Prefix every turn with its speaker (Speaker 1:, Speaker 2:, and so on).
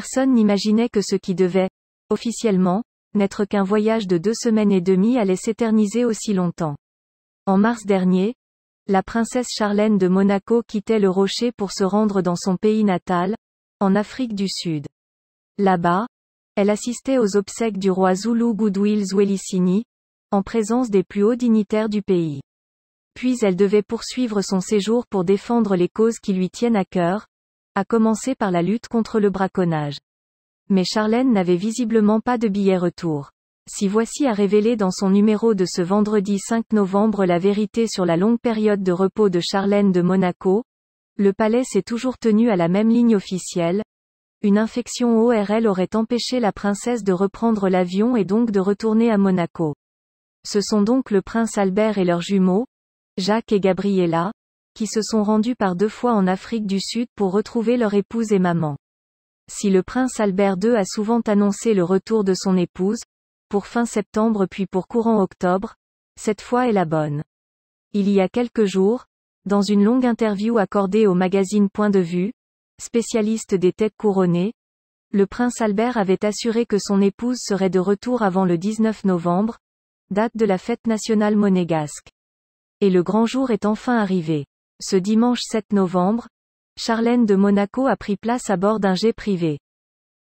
Speaker 1: Personne n'imaginait que ce qui devait, officiellement, n'être qu'un voyage de deux semaines et demie allait s'éterniser aussi longtemps. En mars dernier, la princesse Charlène de Monaco quittait le rocher pour se rendre dans son pays natal, en Afrique du Sud. Là-bas, elle assistait aux obsèques du roi Zulu Goodwill Zwelisini, en présence des plus hauts dignitaires du pays. Puis elle devait poursuivre son séjour pour défendre les causes qui lui tiennent à cœur, a commencé par la lutte contre le braconnage. Mais Charlène n'avait visiblement pas de billet retour. Si Voici a révélé dans son numéro de ce vendredi 5 novembre la vérité sur la longue période de repos de Charlène de Monaco, le palais s'est toujours tenu à la même ligne officielle. Une infection ORL aurait empêché la princesse de reprendre l'avion et donc de retourner à Monaco. Ce sont donc le prince Albert et leurs jumeaux, Jacques et Gabriella, qui se sont rendus par deux fois en Afrique du Sud pour retrouver leur épouse et maman. Si le prince Albert II a souvent annoncé le retour de son épouse, pour fin septembre puis pour courant octobre, cette fois est la bonne. Il y a quelques jours, dans une longue interview accordée au magazine Point de vue, spécialiste des têtes couronnées, le prince Albert avait assuré que son épouse serait de retour avant le 19 novembre, date de la fête nationale monégasque. Et le grand jour est enfin arrivé. Ce dimanche 7 novembre, Charlène de Monaco a pris place à bord d'un jet privé.